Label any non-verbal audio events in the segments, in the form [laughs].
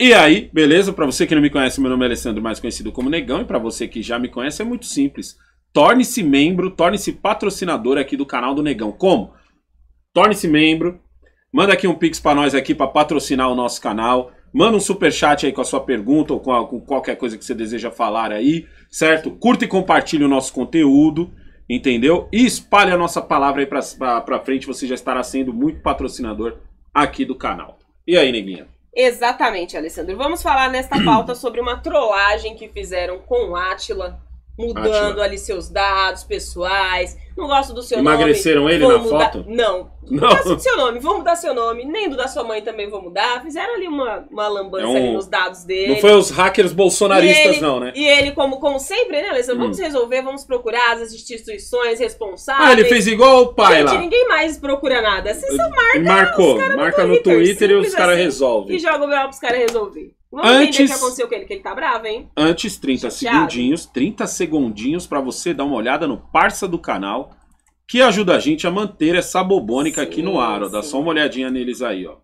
E aí, beleza? Para você que não me conhece, meu nome é Alessandro, mais conhecido como Negão, e para você que já me conhece é muito simples. Torne-se membro, torne-se patrocinador aqui do canal do Negão. Como? Torne-se membro, manda aqui um pix para nós aqui para patrocinar o nosso canal. Manda um super chat aí com a sua pergunta ou com, a, com qualquer coisa que você deseja falar aí, certo? Curta e compartilhe o nosso conteúdo, entendeu? E espalhe a nossa palavra aí para frente, você já estará sendo muito patrocinador aqui do canal. E aí, neguinha? Exatamente, Alessandro. Vamos falar nesta [clears throat] pauta sobre uma trollagem que fizeram com Átila mudando Ótimo. ali seus dados pessoais. Não gosto do seu Emagreceram nome. Emagreceram ele vou na mudar... foto? [laughs] Não. Não. gosto do seu nome, vou mudar seu nome. Nem do da sua mãe também vou mudar. Fizeram ali uma, uma lambança é um... ali nos dados dele. Não foi os hackers bolsonaristas, ele, não, né? E ele, como, como sempre, né, Alessandro? Hum. Vamos resolver, vamos procurar as instituições responsáveis. Ah, ele fez igual o pai Gente, lá. ninguém mais procura nada. Você só marca. Marcou. Marca no Twitter, no Twitter e os caras assim, resolvem. E joga o para pros caras resolver. Vamos né, antes, o que aconteceu com ele, que ele tá bravo, hein? Antes, 30 Chateado. segundinhos, 30 segundinhos para você dar uma olhada no parça do canal, que ajuda a gente a manter essa bobônica sim, aqui no ar, ó. Dá só uma olhadinha neles aí, ó.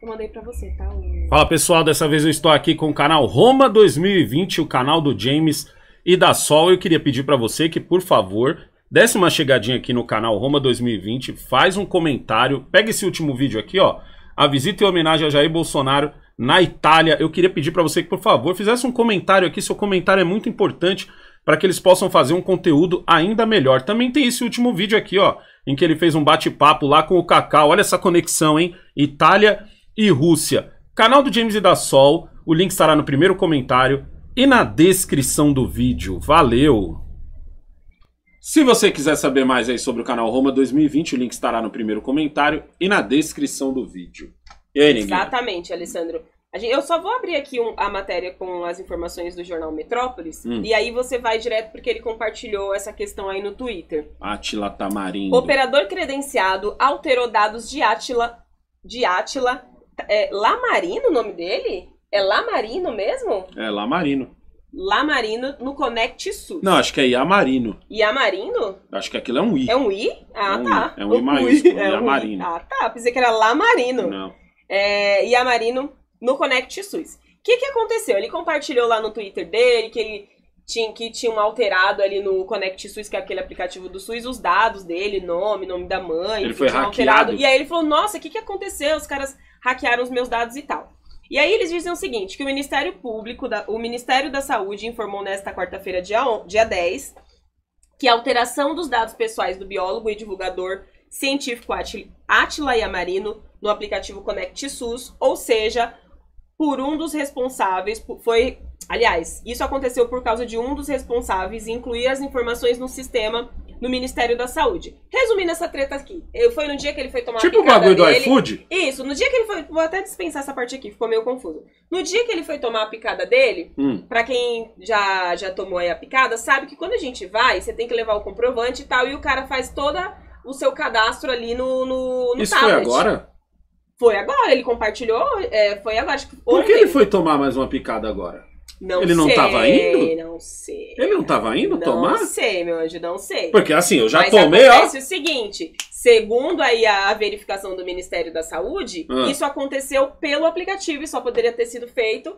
Eu mandei pra você, tá? Fala pessoal, dessa vez eu estou aqui com o canal Roma 2020, o canal do James e da Sol. Eu queria pedir para você que, por favor, desse uma chegadinha aqui no canal Roma 2020, faz um comentário, pega esse último vídeo aqui, ó. A visita e homenagem a Jair Bolsonaro na Itália. Eu queria pedir para você que, por favor, fizesse um comentário aqui. Seu comentário é muito importante para que eles possam fazer um conteúdo ainda melhor. Também tem esse último vídeo aqui, ó, em que ele fez um bate-papo lá com o Cacau. Olha essa conexão, hein? Itália e Rússia. Canal do James e da Sol. O link estará no primeiro comentário e na descrição do vídeo. Valeu! Se você quiser saber mais aí sobre o canal Roma 2020, o link estará no primeiro comentário e na descrição do vídeo. Exatamente, Alessandro. Eu só vou abrir aqui um, a matéria com as informações do jornal Metrópolis. Hum. E aí você vai direto porque ele compartilhou essa questão aí no Twitter. Atila Tamarindo. Operador credenciado alterou dados de Atila. De Atila. É, Lamarino o nome dele? É Lamarino mesmo? É, Lamarino. Lamarino no Connect Sul. Não, acho que é Iamarino. Iamarino? Acho que aquilo é um I. É um I? Ah, é um tá. I. É um I maiúsculo, [laughs] é um Iamarino. I. Ah, tá. Pensei que era Lamarino. Não é, e a Marino no Connect SUS. O que, que aconteceu? Ele compartilhou lá no Twitter dele que ele tinha, que tinham alterado ali no Connect SUS, que é aquele aplicativo do SUS, os dados dele, nome, nome da mãe. Ele foi hackeado. Alterado. E aí ele falou, nossa, o que, que aconteceu? Os caras hackearam os meus dados e tal. E aí eles dizem o seguinte, que o Ministério Público, da, o Ministério da Saúde informou nesta quarta-feira, dia, dia 10, que a alteração dos dados pessoais do biólogo e divulgador científico Atila Yamarino no aplicativo Connect SUS, ou seja, por um dos responsáveis, foi, aliás, isso aconteceu por causa de um dos responsáveis incluir as informações no sistema no Ministério da Saúde. Resumindo essa treta aqui, eh, foi no dia que ele foi tomar Tipo o bagulho dele, do iFood? Isso, no dia que ele foi. Vou até dispensar essa parte aqui, ficou meio confuso. No dia que ele foi tomar a picada dele, hum. pra quem já, já tomou aí a picada, sabe que quando a gente vai, você tem que levar o comprovante e tal, e o cara faz toda o seu cadastro ali no, no, no Isso tablet. Isso foi agora? Foi agora, ele compartilhou, é, foi agora. Acho que Por que ele foi tomar mais uma picada agora? Não ele sei, não estava indo? Não sei. Ele não estava indo não tomar? Não sei, meu anjo, não sei. Porque assim, eu já Mas tomei, ó. o seguinte, segundo aí a verificação do Ministério da Saúde, ah. isso aconteceu pelo aplicativo e só poderia ter sido feito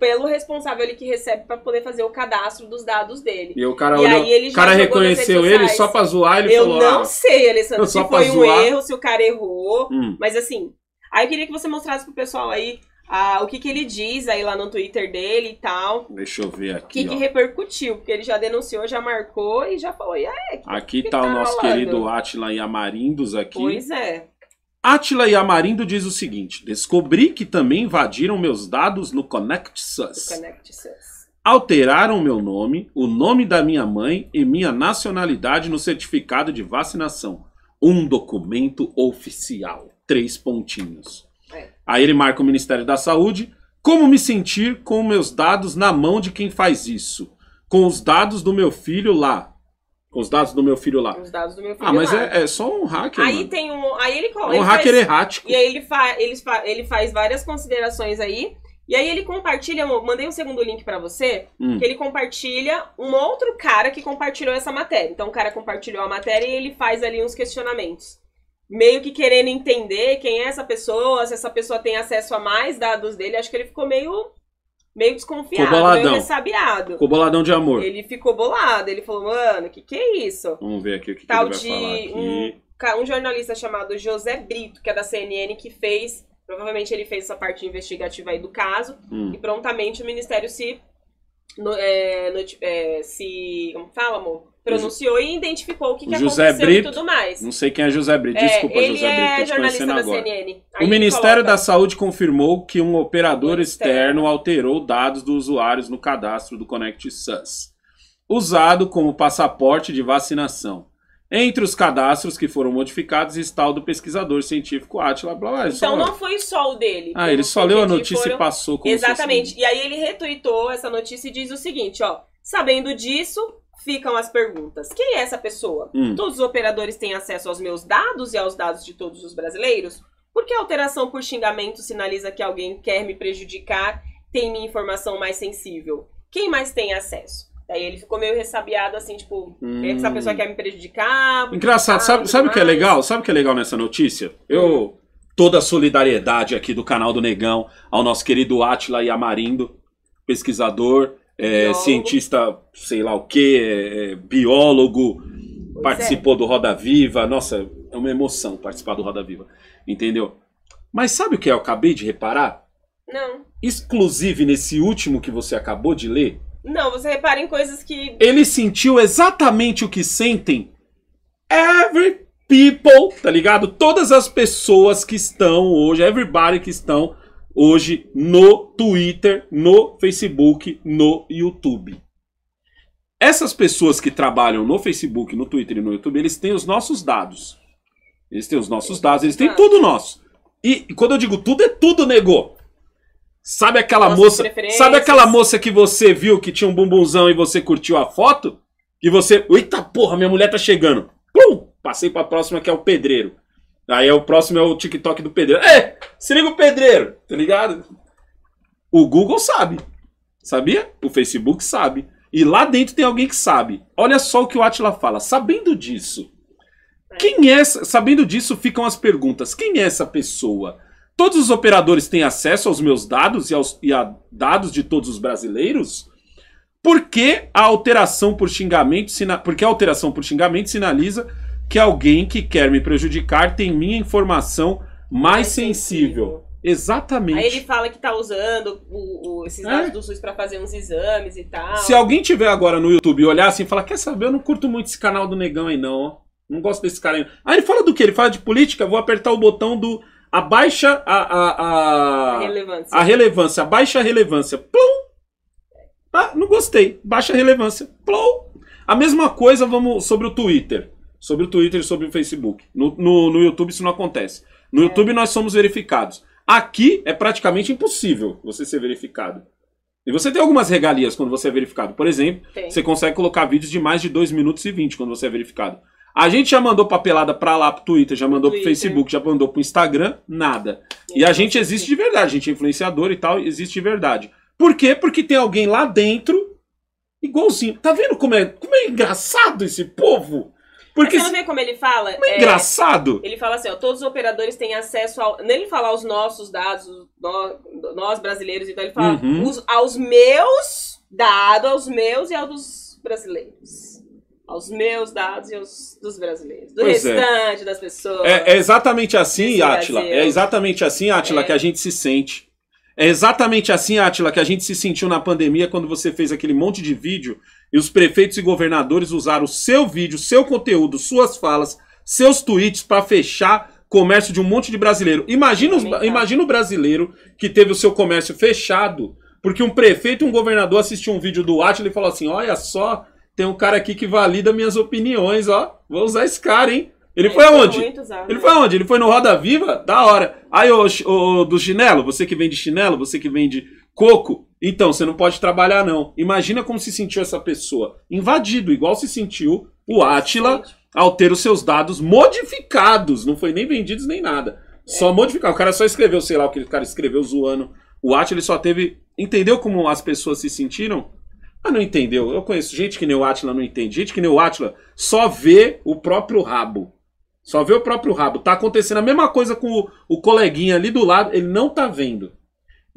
pelo responsável ele que recebe para poder fazer o cadastro dos dados dele. E o cara, e olhou, ele cara reconheceu ele só para zoar, ele eu falou... Eu não ah, sei, Alessandro, se foi zoar. um erro, se o cara errou, hum. mas assim, Aí eu queria que você mostrasse pro pessoal aí ah, o que, que ele diz aí lá no Twitter dele e tal. Deixa eu ver aqui. O que, que, repercutiu, porque ele já denunciou, já marcou e já falou. E aí, que aqui que tá, tá, o nosso querido Atila Yamarindos aqui. Pois é. Atila Yamarindo diz o seguinte: descobri que também invadiram meus dados no ConnectSUS. ConnectSUS. Alteraram meu nome, o nome da minha mãe e minha nacionalidade no certificado de vacinação. Um documento oficial três pontinhos. É. Aí ele marca o Ministério da Saúde. Como me sentir com meus dados na mão de quem faz isso? Com os dados do meu filho lá. Com os dados do meu filho lá. Os dados do meu ah, filho Ah, mas lá. É, é só um hacker. Aí mano. tem um. Aí ele coloca. um hacker faz, errático. E aí ele, fa, ele, fa, ele faz várias considerações aí. E aí ele compartilha, eu mandei um segundo link para você, hum. que ele compartilha um outro cara que compartilhou essa matéria. Então o cara compartilhou a matéria e ele faz ali uns questionamentos meio que querendo entender quem é essa pessoa, se essa pessoa tem acesso a mais dados dele. Acho que ele ficou meio meio desconfiado, ficou boladão. meio ressabiado. Ficou boladão de amor. Ele ficou bolado, ele falou, mano, que que é isso? Vamos ver aqui o que, Tal que ele vai de falar aqui. Um, um jornalista chamado José Brito, que é da CNN, que fez, provavelmente ele fez essa parte investigativa aí do caso, hum. e prontamente o Ministério se, no, é, no, é, se como fala, amor? pronunciou e identificou o que, que José aconteceu Brito, e tudo mais. Não sei quem é José Brito, é, desculpa, é, José é Brito, tô te conhecendo agora. CNN. o Ministério coloca... da Saúde confirmou que um operador externo alterou dados dos usuários no cadastro do Connect SUS, usado como passaporte de vacinação. Entre os cadastros que foram modificados está o do pesquisador científico Atila blá, blá, Então só... não foi só o dele. Ah, ele só leu a notícia foram... e passou como Exatamente. E aí ele retuitou essa notícia e diz o seguinte, ó: "Sabendo disso, ficam as perguntas. Quem é essa pessoa? Hum. Todos os operadores têm acesso aos meus dados e aos dados de todos os brasileiros? Por que a alteração por xingamento sinaliza que alguém quer me prejudicar, tem minha informação mais sensível? Quem mais tem acesso? Daí ele ficou meio ressabiado, assim, tipo, hum. essa pessoa hum. quer me prejudicar. Engraçado, sabe, sabe o que é legal? Sabe o que é legal nessa notícia? Eu. Toda a solidariedade aqui do canal do Negão ao nosso querido Atila Yamarindo, pesquisador, é, cientista, sei lá o que, é, é, biólogo, pois é. participou do Roda Viva. Nossa, é uma emoção participar do Roda Viva, entendeu? Mas sabe o que eu acabei de reparar? Não. Exclusive nesse último que você acabou de ler. Não, você repara em coisas que. Ele sentiu exatamente o que sentem every people, tá ligado? Todas as pessoas que estão hoje, everybody que estão hoje no Twitter, no Facebook, no YouTube. Essas pessoas que trabalham no Facebook, no Twitter e no YouTube, eles têm os nossos dados. Eles têm os nossos dados, eles têm tudo nosso. E, quando eu digo tudo, é tudo, nego. Sabe aquela Nossas moça. Sabe aquela moça que você viu que tinha um bumbumzão e você curtiu a foto? E você. Eita porra, minha mulher tá chegando. Pum! passei pra próxima que é o pedreiro. Aí é o próximo é o TikTok do pedreiro. É, se liga o pedreiro, tá ligado? O Google sabe. Sabia? O Facebook sabe. E lá dentro tem alguém que sabe. Olha só o que o Atila fala. Sabendo disso, quem é, sabendo disso, ficam as perguntas. Quem é essa pessoa? Todos os operadores têm acesso aos meus dados e, aos, e a dados de todos os brasileiros? Por que a alteração por xingamento, porque a alteração por xingamento sinaliza que alguém que quer me prejudicar tem minha informação mais, sensível. Exatamente. Aí ele fala que tá usando o, o, esses é. dados é. do SUS para fazer uns exames e tal. Se alguém tiver agora no YouTube e olhar assim e falar, quer saber, eu não curto muito esse canal do Negão aí não, ó. Não gosto desse cara aí. Aí ele fala do que? Ele fala de política, vou apertar o botão do abaixa a... A, a, a relevância. A relevância, abaixa a relevância. Plum! Ah, não gostei. Baixa a relevância. Plum! A mesma coisa, vamos sobre o Twitter sobre o Twitter e sobre o Facebook. No, no, no YouTube isso não acontece. No é. YouTube nós somos verificados. Aqui é praticamente impossível você ser verificado. E você tem algumas regalias quando você é verificado. Por exemplo, tem. você consegue colocar vídeos de mais de 2 minutos e 20 quando você é verificado. A gente já mandou papelada pra lá pro Twitter, já mandou Twitter. pro Facebook, já mandou pro Instagram, nada. E, a gente existe de verdade, a gente é influenciador e tal, existe de verdade. Por quê? Porque tem alguém lá dentro, igualzinho. Tá vendo como é, como é engraçado esse povo? Porque você não vê como ele fala? É, é engraçado. Ele fala assim, ó, todos os operadores têm acesso ao... Nem ele fala aos nossos dados, nós, brasileiros, então ele fala uhum. os, aos meus dados, aos meus e aos dos brasileiros. Aos meus dados e aos dos brasileiros. Do pois é. restante é. das pessoas. É, é exatamente assim, Atila. É exatamente assim, Atila, é. que a gente se sente. É exatamente assim, Atila, que a gente se sentiu na pandemia quando você fez aquele monte de vídeo e os prefeitos e governadores usaram seu vídeo, seu conteúdo, suas falas, seus tweets para fechar comércio de um monte de brasileiro. Imagina, os, imagina o brasileiro que teve o seu comércio fechado porque um prefeito e um governador assistiu um vídeo do Atila e falou assim: olha só, tem um cara aqui que valida minhas opiniões, ó. Vou usar esse cara, hein? Ele, foi aonde? Ele né? foi aonde? Ele foi no Roda Viva? Da hora. Aí, o do chinelo, você que vende chinelo, você que vende coco, então, você não pode trabalhar, não. Imagina como se sentiu essa pessoa. Invadido, igual se sentiu o Átila ao ter os seus dados modificados. Não foi nem vendidos nem nada. É. Só modificar. O cara só escreveu, sei lá, o que o cara escreveu zoando. O Átila ele só teve. Entendeu como as pessoas se sentiram? Ah, não entendeu. Eu conheço gente que nem o Átila não entende. Gente que nem o Átila só vê o próprio rabo. Só vê o próprio rabo. Tá acontecendo a mesma coisa com o, o coleguinha ali do lado. Ele não tá vendo.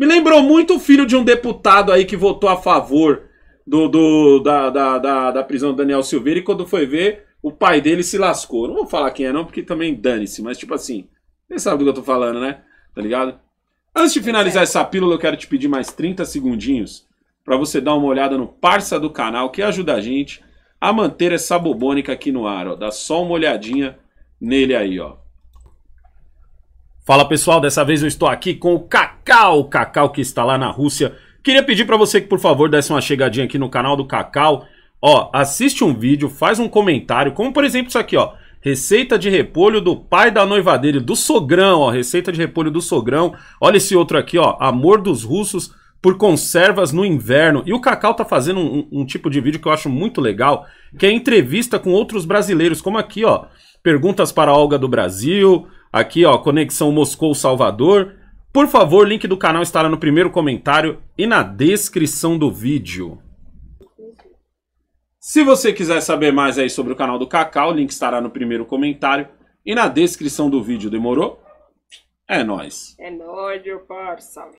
Me lembrou muito o filho de um deputado aí que votou a favor do, do da, da, da, da, prisão do Daniel Silveira e quando foi ver, o pai dele se lascou. Não vou falar quem é não, porque também dane-se, mas tipo assim, você sabe do que eu tô falando, né? Tá ligado? Antes de tá finalizar essa pílula, eu quero te pedir mais 30 segundinhos para você dar uma olhada no parça do canal que ajuda a gente a manter essa bobônica aqui no ar, ó. Dá só uma olhadinha nele aí, ó. Fala pessoal, dessa vez eu estou aqui com o Cacá. Cacau, Cacau que está lá na Rússia. Queria pedir para você que, por favor, desse uma chegadinha aqui no canal do Cacau. Ó, assiste um vídeo, faz um comentário, como por exemplo isso aqui, ó. Receita de repolho do pai da noiva dele, do sogrão, ó. Receita de repolho do sogrão. Olha esse outro aqui, ó. Amor dos russos por conservas no inverno. E o Cacau tá fazendo um, um, tipo de vídeo que eu acho muito legal, que é entrevista com outros brasileiros, como aqui, ó. Perguntas para a Olga do Brasil, aqui, ó, Conexão Moscou-Salvador. Por favor, link do canal estará no primeiro comentário e na descrição do vídeo. Se você quiser saber mais aí sobre o canal do Cacau, o link estará no primeiro comentário e na descrição do vídeo, demorou? É nóis. É nóis, meu parça.